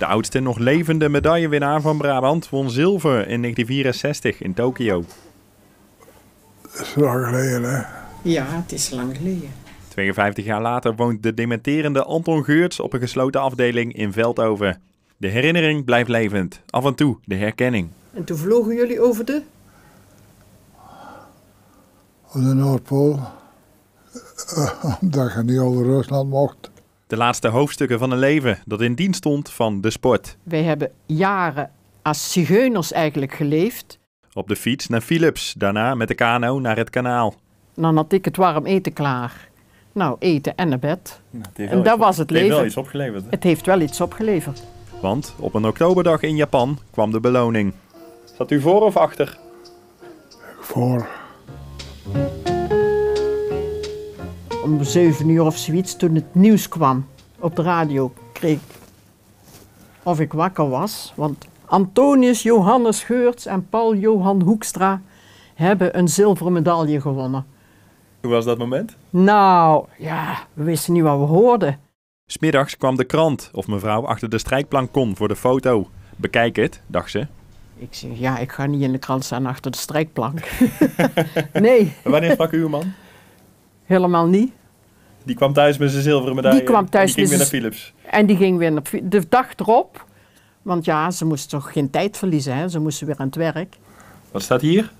De oudste nog levende medaillewinnaar van Brabant won zilver in 1964 in Tokio. Dat is lang geleden, hè? Ja, het is lang geleden. 52 jaar later woont de dementerende Anton Geurts op een gesloten afdeling in Veldhoven. De herinnering blijft levend, af en toe de herkenning. En toen vlogen jullie over de? Over de Noordpool. Omdat je niet over Rusland mocht. De laatste hoofdstukken van een leven dat in dienst stond van de sport. Wij hebben jaren als zigeuners eigenlijk geleefd. Op de fiets naar Philips, daarna met de kano naar het kanaal. Dan had ik het warm eten klaar. Nou, eten en naar bed. Nou, en dat was het leven. Het heeft wel iets opgeleverd. Het heeft wel iets opgeleverd. Want op een oktoberdag in Japan kwam de beloning. Zat u voor of achter? Voor om zeven uur of zoiets, toen het nieuws kwam op de radio, kreeg of ik wakker was. Want Antonius Johannes Geurts en Paul Johan Hoekstra hebben een zilveren medaille gewonnen. Hoe was dat moment? Nou, ja, we wisten niet wat we hoorden. Smiddags kwam de krant of mevrouw achter de strijkplank kon voor de foto. Bekijk het, dacht ze. Ik zeg, ja, ik ga niet in de krant staan achter de strijkplank. nee. Wanneer sprak u uw man? helemaal niet. Die kwam thuis met zijn zilveren medaille. Die kwam thuis en die ging weer naar Philips. En die ging weer naar Philips. De dag erop, want ja, ze moesten toch geen tijd verliezen, ze moesten weer aan het werk. Wat staat hier?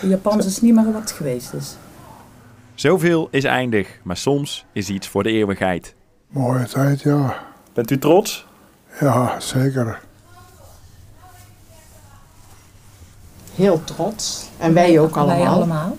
De is niet meer wat geweest is. Zoveel is eindig, maar soms is iets voor de eeuwigheid. Mooie tijd, ja. Bent u trots? Ja, zeker. Heel trots. En wij ook allemaal. Wij allemaal.